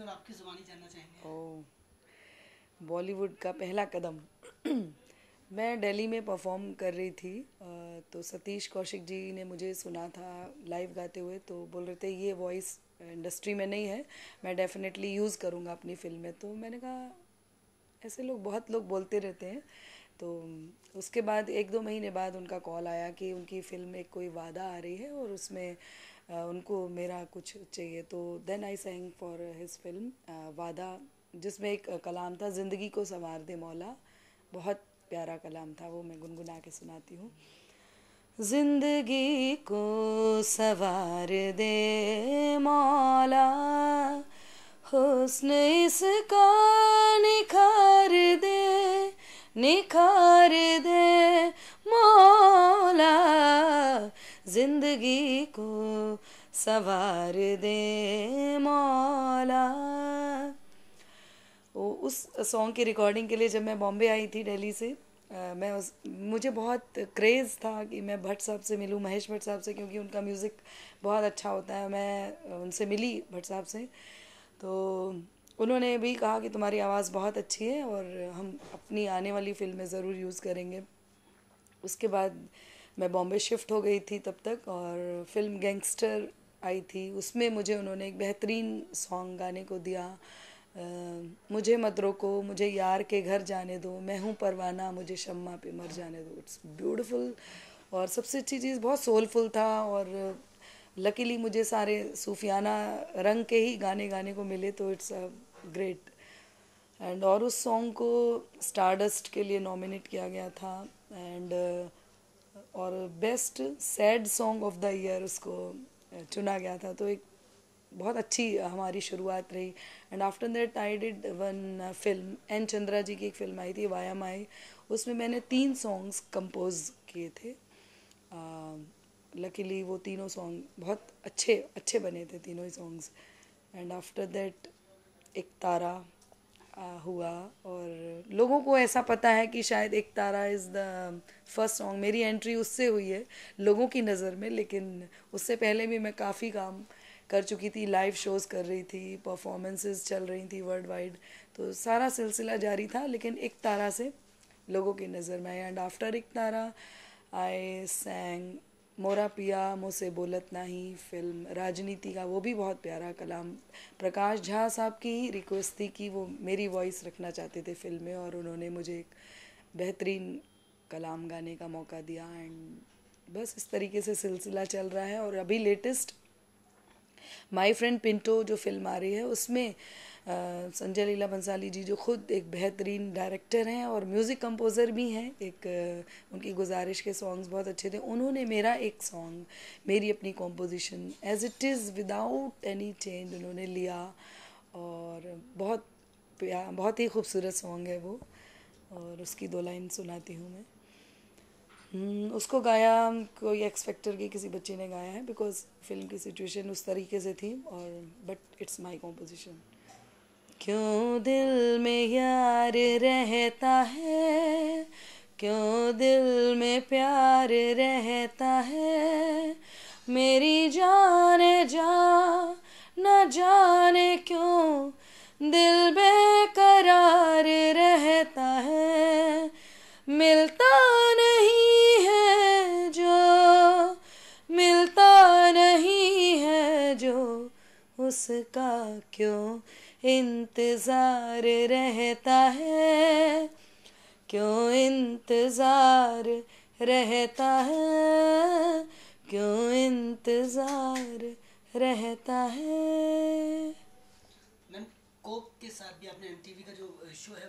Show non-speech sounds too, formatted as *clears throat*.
आपकी बॉलीवुड का पहला कदम *clears throat* मैं दिल्ली में परफॉर्म कर रही थी तो सतीश कौशिक जी ने मुझे सुना था लाइव गाते हुए तो बोल रहे थे ये वॉइस इंडस्ट्री में नहीं है मैं डेफिनेटली यूज़ करूँगा अपनी फिल्म में तो मैंने कहा ऐसे लोग बहुत लोग बोलते रहते हैं तो उसके बाद एक दो महीने बाद उनका कॉल आया कि उनकी फ़िल्म एक कोई वादा आ रही है और उसमें उनको मेरा कुछ चाहिए तो then I sang for his film Waada जिसमें एक कलाम था ज़िंदगी को संवार दे मौला बहुत प्यारा कलाम था वो मैं गुनगुना के सुनाती हूँ जिंदगी को सवार दे मौला हुस्न इसका निखा निखार दे मौला जिंदगी को सवार दे मौला उस सॉन्ग की रिकॉर्डिंग के लिए जब मैं बॉम्बे आई थी दिल्ली से आ, मैं उस मुझे बहुत क्रेज़ था कि मैं भट्ट साहब से मिलूं महेश भट्ट साहब से क्योंकि उनका म्यूज़िक बहुत अच्छा होता है मैं उनसे मिली भट्ट साहब से तो उन्होंने भी कहा कि तुम्हारी आवाज़ बहुत अच्छी है और हम अपनी आने वाली फिल्म में ज़रूर यूज़ करेंगे उसके बाद मैं बॉम्बे शिफ्ट हो गई थी तब तक और फिल्म गैंगस्टर आई थी उसमें मुझे उन्होंने एक बेहतरीन सॉन्ग गाने को दिया आ, मुझे मत रोको मुझे यार के घर जाने दो मैं हूँ परवाना मुझे शम्मा पे मर जाने दो इट्स ब्यूटीफुल और सबसे अच्छी चीज़ बहुत सोलफुल था और लकीली मुझे सारे सूफियाना रंग के ही गाने गाने को मिले तो इट्स अ ग्रेट एंड और उस सॉन्ग को स्टारडस्ट के लिए नॉमिनेट किया गया था एंड uh, और best sad song of the year उसको uh, चुना गया था तो एक बहुत अच्छी हमारी शुरुआत रही and after that I did one film N Chandra ji की एक फिल्म आई थी वाया माई उसमें मैंने तीन सॉन्ग्स कंपोज किए थे uh, लकीली वो तीनों सॉन्ग बहुत अच्छे अच्छे बने थे तीनों ही songs and after that Ek Tara आ, हुआ और लोगों को ऐसा पता है कि शायद Ek Tara is the first song मेरी एंट्री उससे हुई है लोगों की नज़र में लेकिन उससे पहले भी मैं काफ़ी काम कर चुकी थी लाइव शोज़ कर रही थी परफॉर्मेंसेस चल रही थी वर्ल्ड वाइड तो सारा सिलसिला जारी था लेकिन एक तारा से लोगों की नज़र में आया एंड आफ्टर एक तारा आई सेंग मोरा पिया मुझसे बोलत नहीं फिल्म राजनीति का वो भी बहुत प्यारा कलाम प्रकाश झा साहब की ही रिक्वेस्ट थी कि वो मेरी वॉइस रखना चाहते थे फिल्म में और उन्होंने मुझे एक बेहतरीन कलाम गाने का मौका दिया एंड बस इस तरीके से सिलसिला चल रहा है और अभी लेटेस्ट माई फ्रेंड पिंटो जो फिल्म आ रही है उसमें संजय लीला बंसाली जी जो खुद एक बेहतरीन डायरेक्टर हैं और म्यूज़िक कंपोज़र भी हैं एक उनकी गुजारिश के सॉन्ग्स बहुत अच्छे थे उन्होंने मेरा एक सॉन्ग मेरी अपनी composition as it is without any change उन्होंने लिया और बहुत बहुत ही खूबसूरत सॉन्ग है वो और उसकी दो लाइन सुनाती हूँ मैं हम्म, उसको गाया कोई एक्सपेक्टर के किसी बच्चे ने गाया है बिकॉज फिल्म की सिचुएशन उस तरीके से थी और बट इट्स माई कॉम्पोजिशन क्यों दिल में यार रहता है क्यों दिल में प्यार रहता है मेरी जाने जा न जाने क्यों दिल बेकरार रहता है मिलता नहीं है जो मिलता नहीं है जो उसका क्यों इंतज़ार रहता है क्यों इंतज़ार रहता है क्यों इंतज़ार रहता है मैम कोक के साथ भी आपने एमटीवी का जो शो है